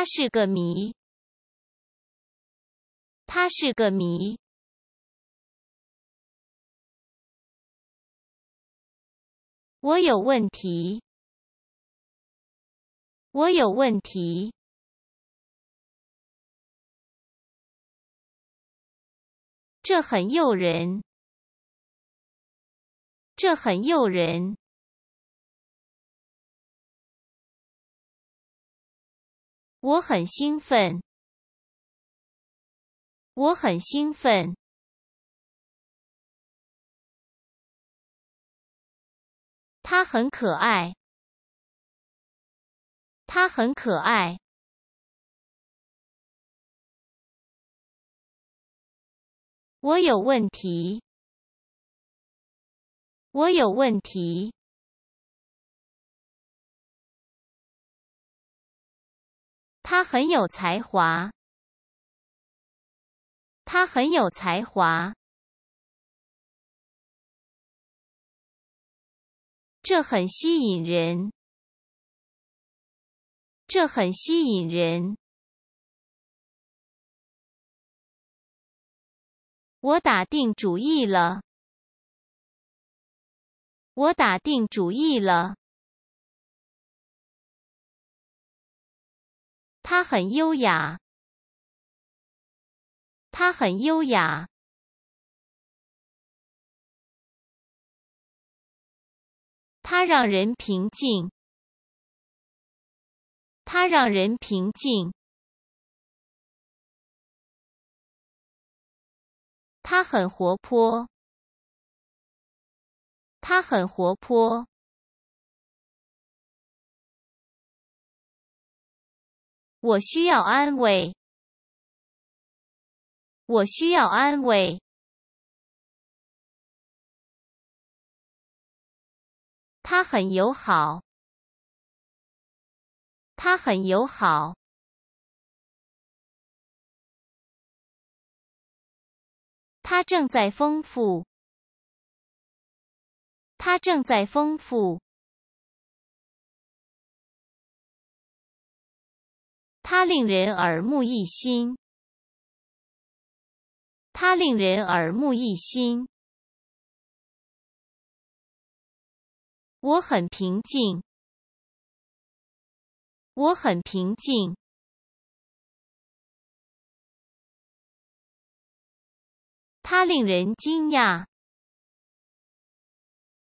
他是个谜，他是个谜。我有问题，我有问题。这很诱人，这很诱人。我很兴奋，我很兴奋。他很可爱，他很可爱。我有问题，我有问题。他很有才华，他很有才华，这很吸引人，这很吸引人。我打定主意了，我打定主意了。他很优雅，他很优雅，他让人平静，他让人平静，他很活泼，他很活泼。我需要安慰。我需要安慰。他很友好。他很友好。他正在丰富。他正在丰富。它令人耳目一新，它令人耳目一新。我很平静，我很平静。它令人惊讶，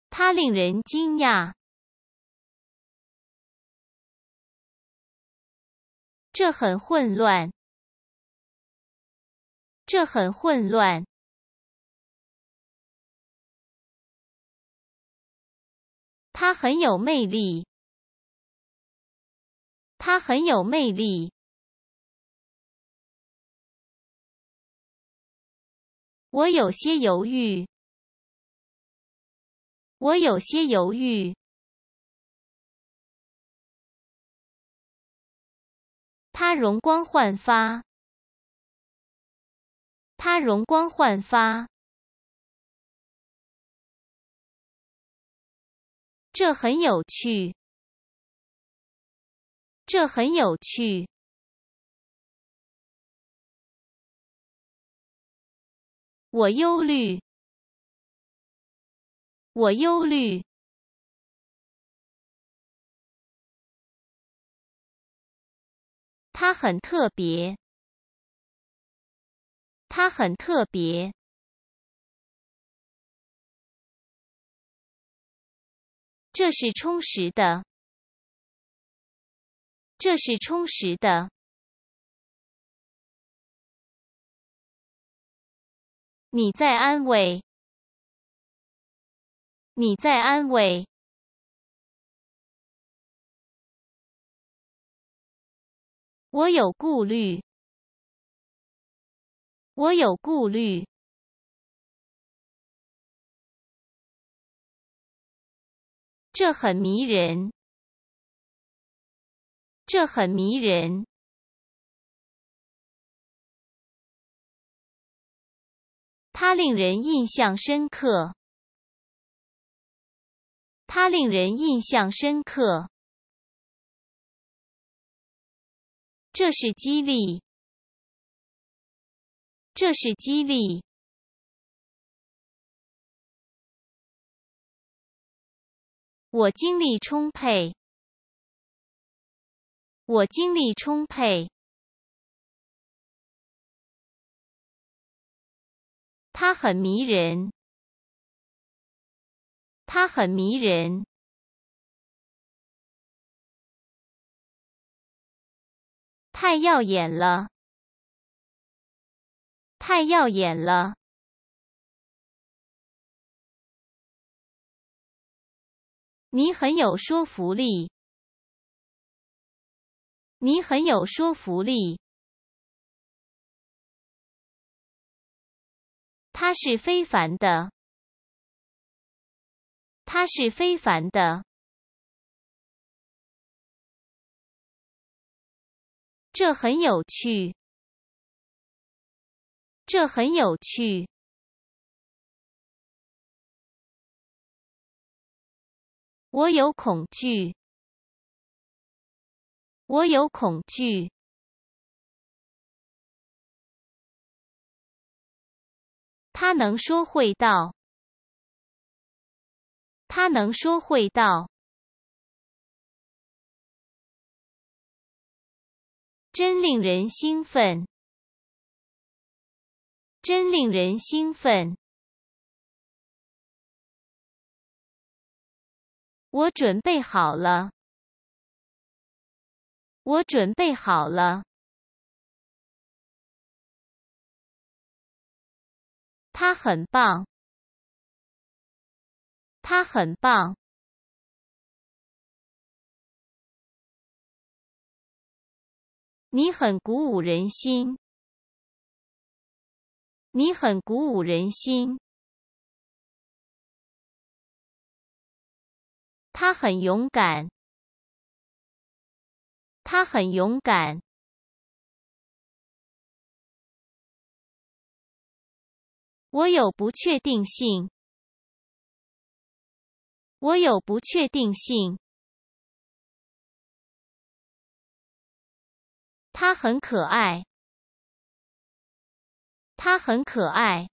它令人惊讶。这很混乱，这很混乱。他很有魅力，他很有魅力。我有些犹豫，我有些犹豫。他容光焕发，他容光焕发。这很有趣，这很有趣。我忧虑，我忧虑。他很特别，他很特别。这是充实的，这是充实的。你在安慰，你在安慰。我有顾虑，我有顾虑。这很迷人，这很迷人。它令人印象深刻，它令人印象深刻。这是激励，这是激励。我精力充沛，我精力充沛。他很迷人，他很迷人。太耀眼了！太耀眼了！你很有说服力。你很有说服力。他是非凡的。他是非凡的。这很有趣，这很有趣。我有恐惧，我有恐惧。他能说会道，他能说会道。真令人兴奋！真令人兴奋！我准备好了。我准备好了。他很棒。他很棒。你很鼓舞人心。你很鼓舞人心。他很勇敢。他很勇敢。我有不确定性。我有不确定性。他很可爱，他很可爱。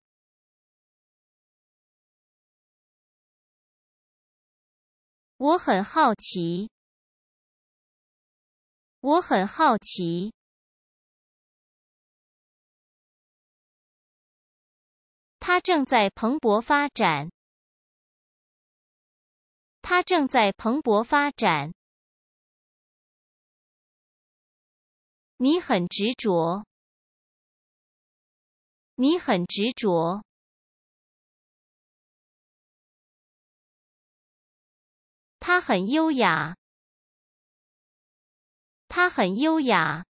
我很好奇，我很好奇。他正在蓬勃发展，他正在蓬勃发展。你很执着，你很执着，他很优雅，他很优雅。